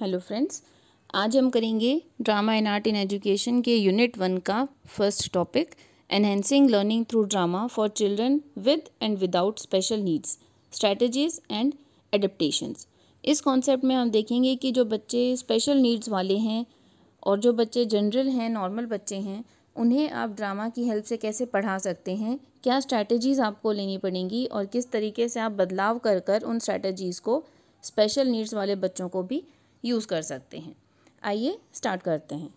Hello friends आज हम करेंगे drama and art in education के यूनिट वन का first topic enhancing learning through drama for children with and without special needs strategies and adaptations इस concept में हम देखेंगे कि जो बच्चे स्पेशल नीड्स वाले हैं और जो बच्चे जनरल हैं नॉर्मल बच्चे हैं उन्हें आप ड्रामा की हेल्प से कैसे पढ़ा सकते हैं क्या स्ट्रैटेजीज़ आपको लेनी पड़ेंगी और किस तरीके से आप बदलाव कर कर उन स्ट्रैटेजीज़ को स्पेशल नीड्स वाले बच्चों को भी यूज़ कर सकते हैं आइए स्टार्ट करते हैं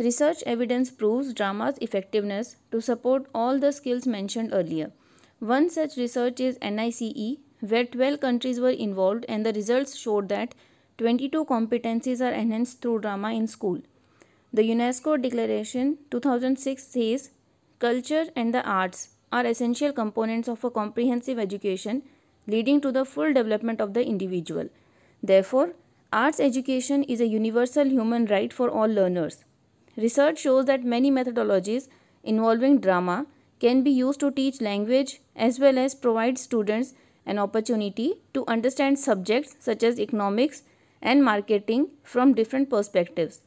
research evidence proves drama's effectiveness to support all the skills mentioned earlier one such research is an I C E where twelve countries were involved and the result showed that twenty two competencies are enhance through drama in school the UNESCO declaration two thousand six has culture and the arts are essential components of a comprehensive education leading to the full development of the individual देफोर Arts education is a universal human right for all learners. Research shows that many methodologies involving drama can be used to teach language as well as provide students an opportunity to understand subjects such as economics and marketing from different perspectives.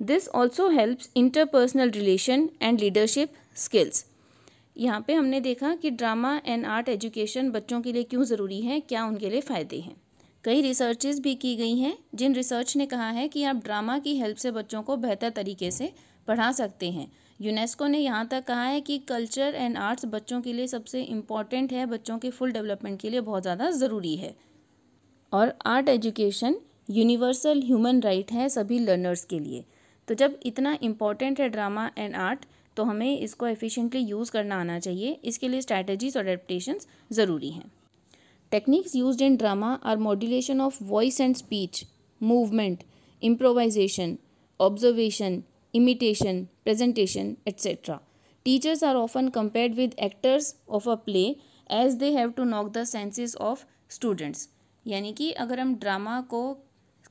This also helps interpersonal relation and leadership skills. यहाँ पे हमने देखा कि drama and art education बच्चों के लिए क्यों ज़रूरी है क्या उनके लिए फ़ायदे हैं कई रिसर्चेज भी की गई हैं जिन रिसर्च ने कहा है कि आप ड्रामा की हेल्प से बच्चों को बेहतर तरीके से पढ़ा सकते हैं यूनेस्को ने यहाँ तक कहा है कि कल्चर एंड आर्ट्स बच्चों के लिए सबसे इम्पॉर्टेंट है बच्चों के फुल डेवलपमेंट के लिए बहुत ज़्यादा ज़रूरी है और art education universal human right है सभी लर्नर्स के लिए तो जब इतना इम्पॉर्टेंट है ड्रामा एंड आर्ट तो हमें इसको एफिशिएंटली यूज़ करना आना चाहिए इसके लिए स्ट्रैटेजीज और एडप्टेशंस ज़रूरी हैं Techniques used in drama are modulation of voice and speech, movement, improvisation, observation, imitation, presentation, etc. Teachers are often compared with actors of a play as they have to knock the senses of students. यानी कि अगर हम drama को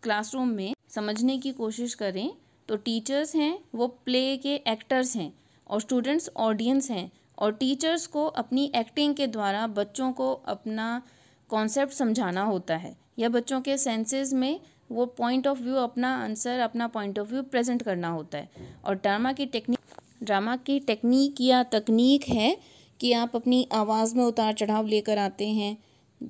classroom में समझने की कोशिश करें तो टीचर्स हैं वो प्ले के एक्टर्स हैं और स्टूडेंट्स ऑडियंस हैं और टीचर्स को अपनी एक्टिंग के द्वारा बच्चों को अपना कॉन्सेप्ट समझाना होता है या बच्चों के सेंसेस में वो पॉइंट ऑफ व्यू अपना आंसर अपना पॉइंट ऑफ व्यू प्रेजेंट करना होता है और ड्रामा की टेक्निक ड्रामा की टेक्निक या तकनीक है कि आप अपनी आवाज़ में उतार चढ़ाव लेकर आते हैं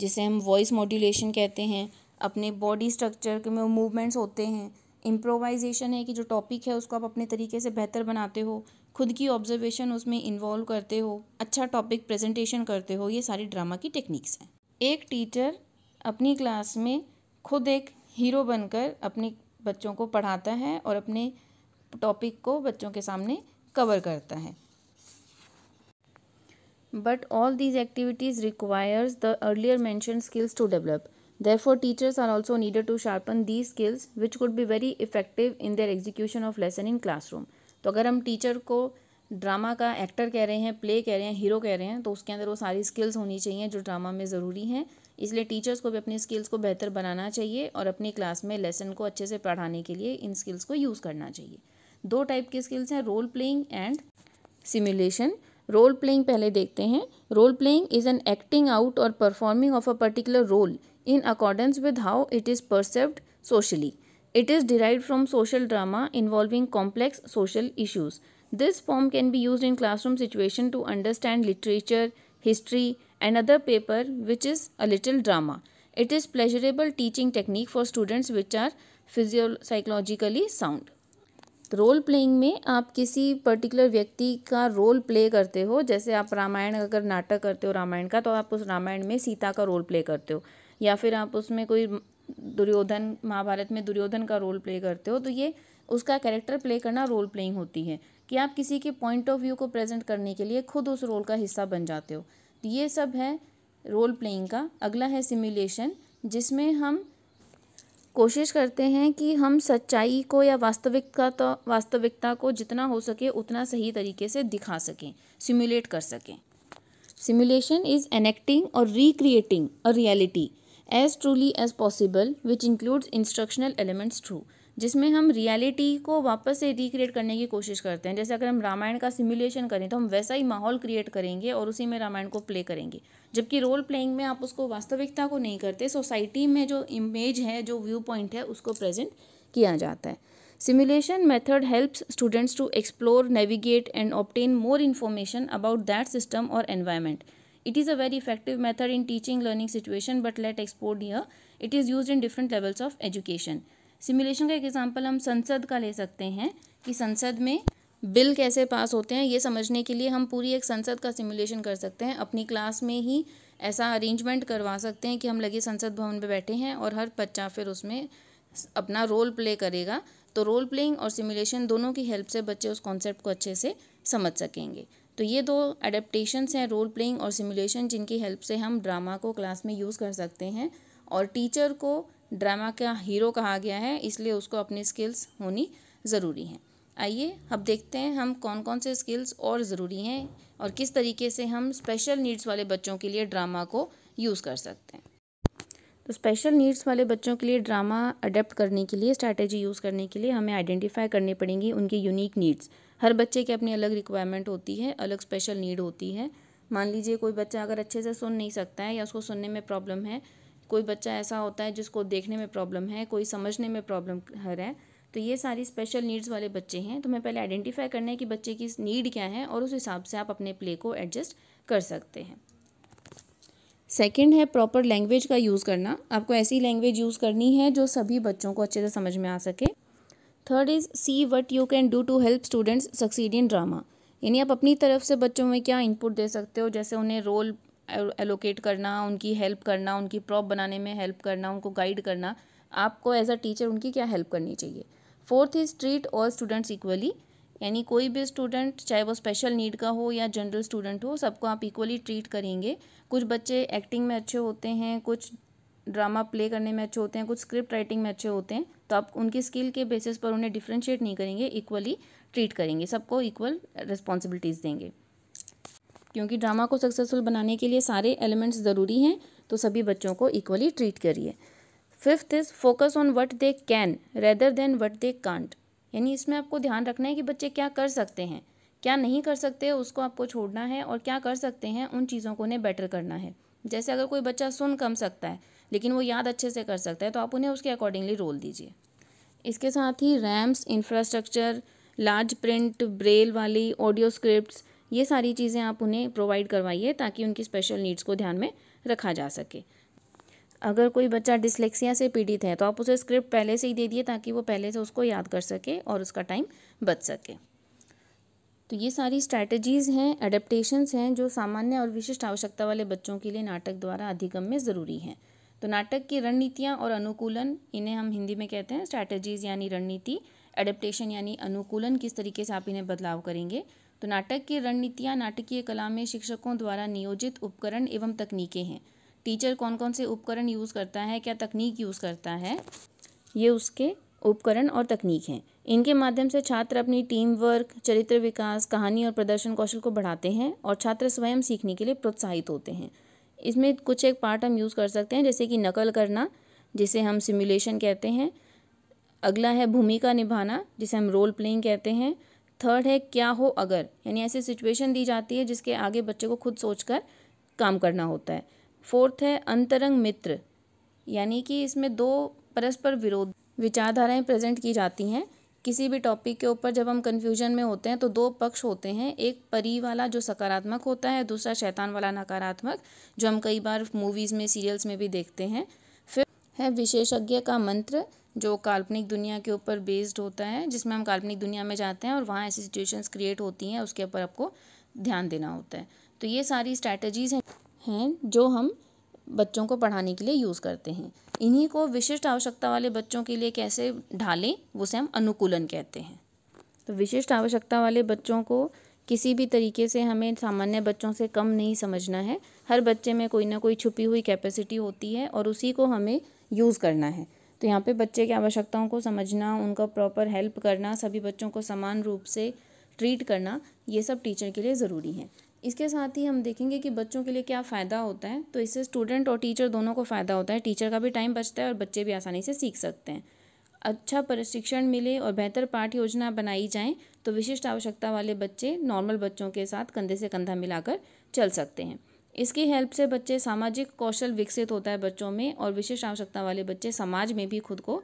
जिसे हम वॉइस मॉड्यूलेशन कहते हैं अपने बॉडी स्ट्रक्चर के में मूवमेंट्स होते हैं इम्प्रोवाइजेशन है कि जो टॉपिक है उसको आप अपने तरीके से बेहतर बनाते हो खुद की ऑब्जर्वेशन उसमें इन्वॉल्व करते हो अच्छा टॉपिक प्रेजेंटेशन करते हो ये सारी ड्रामा की टेक्निक्स हैं एक टीचर अपनी क्लास में खुद एक हीरो बनकर अपने बच्चों को पढ़ाता है और अपने टॉपिक को बच्चों के सामने कवर करता है but all these activities requires the earlier mention skills to develop therefore teachers are also needed to sharpen these skills which could be very effective in their execution of lesson in classroom तो अगर हम teacher को drama का actor कह रहे हैं play कह रहे हैं हीरो कह रहे हैं तो उसके अंदर वो सारी स्किल्स होनी चाहिए जो ड्रामा में ज़रूरी हैं इसलिए टीचर्स को भी अपनी स्किल्स को बेहतर बनाना चाहिए और अपनी क्लास में लेसन को अच्छे से पढ़ाने के लिए इन स्किल्स को यूज़ करना चाहिए दो टाइप की स्किल्स हैं role playing and simulation role playing पहले देखते हैं role playing is an acting out or performing of a particular role in accordance with how it is perceived socially it is derive from social drama involving complex social issues this form can be use in classroom situation to understand literature history and other paper which is a little drama it is pleasurable teaching technique for students which are physio psychologically sound role playing में आप किसी particular व्यक्ति का role play करते हो जैसे आप रामायण अगर नाटक करते हो रामायण का तो आप उस रामायण में सीता का रोल प्ले करते हो या फिर आप उसमें कोई दुर्योधन महाभारत में दुर्योधन का रोल प्ले करते हो तो ये उसका कैरेक्टर प्ले करना रोल प्लेइंग होती है कि आप किसी के पॉइंट ऑफ व्यू को प्रेजेंट करने के लिए खुद उस रोल का हिस्सा बन जाते हो तो ये सब है रोल प्लेइंग का अगला है सिमुलेशन जिसमें हम कोशिश करते हैं कि हम सच्चाई को या वास्तविकता तो वास्तविकता को जितना हो सके उतना सही तरीके से दिखा सकें सिमुलेट कर सकें simulation is enacting or recreating a reality as truly as possible which includes instructional elements through जिसमें हम रियलिटी को वापस से रिक्रिएट करने की कोशिश करते हैं जैसे अगर हम रामायण का सिमुलेशन करें तो हम वैसा ही माहौल क्रिएट करेंगे और उसी में रामायण को प्ले करेंगे जबकि रोल प्लेइंग में आप उसको वास्तविकता को नहीं करते सोसाइटी में जो इमेज है जो व्यू पॉइंट है उसको प्रेजेंट किया जाता है simulation method helps students to explore navigate and obtain more information about that system or environment it is a very effective method in teaching learning situation but let explored year it is use in different levels of education simulation का एक example हम संसद का ले सकते हैं कि संसद में बिल कैसे पास होते हैं ये समझने के लिए हम पूरी एक संसद का सिमुलेशन कर सकते हैं अपनी क्लास में ही ऐसा अरेंजमेंट करवा सकते हैं कि हम लगे संसद भवन में बैठे हैं और हर बच्चा फिर उसमें अपना रोल प्ले करेगा तो रोल प्लेइंग और सिमुलेशन दोनों की हेल्प से बच्चे उस कॉन्सेप्ट को अच्छे से समझ सकेंगे तो ये दो एडेप्टेशंस हैं रोल प्लेइंग और सिमुलेशन जिनकी हेल्प से हम ड्रामा को क्लास में यूज़ कर सकते हैं और टीचर को ड्रामा का हीरो कहा गया है इसलिए उसको अपनी स्किल्स होनी ज़रूरी हैं आइए अब देखते हैं हम कौन कौन से स्किल्स और ज़रूरी हैं और किस तरीके से हम स्पेशल नीड्स वाले बच्चों के लिए ड्रामा को यूज़ कर सकते हैं तो स्पेशल नीड्स वाले बच्चों के लिए ड्रामा अडेप्ट करने के लिए स्ट्रैटेजी यूज़ करने के लिए हमें आइडेंटिफाई करनी पड़ेंगी उनकी यूनिक नीड्स हर बच्चे की अपनी अलग रिक्वायरमेंट होती है अलग स्पेशल नीड होती है मान लीजिए कोई बच्चा अगर अच्छे से सुन नहीं सकता है या उसको सुनने में प्रॉब्लम है कोई बच्चा ऐसा होता है जिसको देखने में प्रॉब्लम है कोई समझने में प्रॉब्लम हर है तो ये सारी स्पेशल नीड्स वाले बच्चे हैं तो मैं पहले आइडेंटिफाई करना है कि बच्चे की नीड क्या है और उस हिसाब से आप अपने प्ले को एडजस्ट कर सकते हैं सेकेंड है प्रॉपर लैंग्वेज का यूज़ करना आपको ऐसी लैंग्वेज यूज़ करनी है जो सभी बच्चों को अच्छे से समझ में आ सके third is see what you can do to help students succeed in drama यानी आप अपनी तरफ से बच्चों में क्या इनपुट दे सकते हो जैसे उन्हें रोल एलोकेट करना उनकी हेल्प करना उनकी प्रॉप बनाने में हेल्प करना उनको गाइड करना आपको एज अ टीचर उनकी क्या हेल्प करनी चाहिए fourth is treat all students equally यानी कोई भी स्टूडेंट चाहे वो स्पेशल नीड का हो या जनरल स्टूडेंट हो सबको आप इक्वली ट्रीट करेंगे कुछ बच्चे एक्टिंग में अच्छे होते हैं कुछ ड्रामा प्ले करने में अच्छे होते हैं कुछ स्क्रिप्ट राइटिंग में अच्छे होते हैं तो आप उनकी स्किल के बेसिस पर उन्हें डिफ्रेंशिएट नहीं करेंगे इक्वली ट्रीट करेंगे सबको इक्वल रिस्पॉन्सिबिलिटीज़ देंगे क्योंकि ड्रामा को सक्सेसफुल बनाने के लिए सारे एलिमेंट्स ज़रूरी हैं तो सभी बच्चों को इक्वली ट्रीट करिए fifth is focus on what they can rather than what they can't यानी इसमें आपको ध्यान रखना है कि बच्चे क्या कर सकते हैं क्या नहीं कर सकते उसको आपको छोड़ना है और क्या कर सकते हैं उन चीज़ों को उन्हें बेटर करना है जैसे अगर कोई बच्चा सुन कम सकता है लेकिन वो याद अच्छे से कर सकता है तो आप उन्हें उसके अकॉर्डिंगली रोल दीजिए इसके साथ ही ramps infrastructure large print braille वाली ऑडियो स्क्रिप्ट्स ये सारी चीज़ें आप उन्हें प्रोवाइड करवाइए ताकि उनकी स्पेशल नीड्स को ध्यान में रखा जा सके अगर कोई बच्चा डिसलेक्सिया से पीड़ित है तो आप उसे स्क्रिप्ट पहले से ही दे दिए ताकि वो पहले से उसको याद कर सके और उसका टाइम बच सके तो ये सारी स्ट्रैटेजीज़ हैं एडेप्टेशंस हैं जो सामान्य और विशिष्ट आवश्यकता वाले बच्चों के लिए नाटक द्वारा अधिगम में ज़रूरी हैं तो नाटक की रणनीतियाँ और अनुकूलन इन्हें हम हिंदी में कहते हैं स्ट्रैटेजीज़ यानी रणनीति एडेप्टेशन यानी अनुकूलन किस तरीके से आप इन्हें बदलाव करेंगे तो नाटक की रणनीतियाँ नाटकीय कला में शिक्षकों द्वारा नियोजित उपकरण एवं तकनीकें हैं टीचर कौन कौन से उपकरण यूज़ करता है क्या तकनीक यूज़ करता है ये उसके उपकरण और तकनीक हैं इनके माध्यम से छात्र अपनी टीम वर्क चरित्र विकास कहानी और प्रदर्शन कौशल को बढ़ाते हैं और छात्र स्वयं सीखने के लिए प्रोत्साहित होते हैं इसमें कुछ एक पार्ट हम यूज़ कर सकते हैं जैसे कि नकल करना जिसे हम सिमुलेशन कहते हैं अगला है भूमिका निभाना जिसे हम रोल प्लेइंग कहते हैं थर्ड है क्या हो अगर यानी ऐसी सिचुएशन दी जाती है जिसके आगे बच्चे को खुद सोचकर काम करना होता है फोर्थ है अंतरंग मित्र यानी कि इसमें दो परस्पर विरोध विचारधाराएं प्रेजेंट की जाती हैं किसी भी टॉपिक के ऊपर जब हम कन्फ्यूजन में होते हैं तो दो पक्ष होते हैं एक परी वाला जो सकारात्मक होता है दूसरा शैतान वाला नकारात्मक जो हम कई बार मूवीज़ में सीरियल्स में भी देखते हैं है विशेषज्ञ का मंत्र जो काल्पनिक दुनिया के ऊपर बेस्ड होता है जिसमें हम काल्पनिक दुनिया में जाते हैं और वहाँ ऐसी सिचुएशंस क्रिएट होती हैं उसके ऊपर आपको ध्यान देना होता है तो ये सारी स्ट्रैटेजीज़ हैं जो हम बच्चों को पढ़ाने के लिए यूज़ करते हैं इन्हीं को विशिष्ट आवश्यकता वाले बच्चों के लिए कैसे ढालें उसे हम अनुकूलन कहते हैं तो विशिष्ट आवश्यकता वाले बच्चों को किसी भी तरीके से हमें सामान्य बच्चों से कम नहीं समझना है हर बच्चे में कोई ना कोई छुपी हुई कैपेसिटी होती है और उसी को हमें यूज़ करना है तो यहाँ पे बच्चे की आवश्यकताओं को समझना उनका प्रॉपर हेल्प करना सभी बच्चों को समान रूप से ट्रीट करना ये सब टीचर के लिए ज़रूरी है इसके साथ ही हम देखेंगे कि बच्चों के लिए क्या फ़ायदा होता है तो इससे स्टूडेंट और टीचर दोनों को फ़ायदा होता है टीचर का भी टाइम बचता है और बच्चे भी आसानी से सीख सकते हैं अच्छा प्रशिक्षण मिले और बेहतर पाठ योजना बनाई जाए तो विशिष्ट आवश्यकता वाले बच्चे नॉर्मल बच्चों के साथ कंधे से कंधा मिलाकर चल सकते हैं इसकी हेल्प से बच्चे सामाजिक कौशल विकसित होता है बच्चों में और विशेष आवश्यकता वाले बच्चे समाज में भी खुद को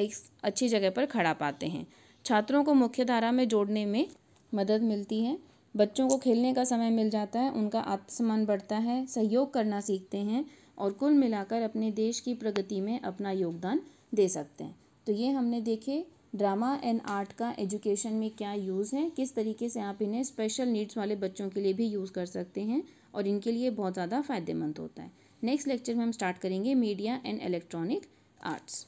एक अच्छी जगह पर खड़ा पाते हैं छात्रों को मुख्यधारा में जोड़ने में मदद मिलती है बच्चों को खेलने का समय मिल जाता है उनका आत्मसम्मान बढ़ता है सहयोग करना सीखते हैं और कुल मिलाकर अपने देश की प्रगति में अपना योगदान दे सकते हैं तो ये हमने देखे ड्रामा एंड आर्ट का एजुकेशन में क्या यूज़ है किस तरीके से आप इन्हें स्पेशल नीड्स वाले बच्चों के लिए भी यूज़ कर सकते हैं और इनके लिए बहुत ज़्यादा फ़ायदेमंद होता है नेक्स्ट लेक्चर में हम स्टार्ट करेंगे मीडिया एंड इलेक्ट्रॉनिक आर्ट्स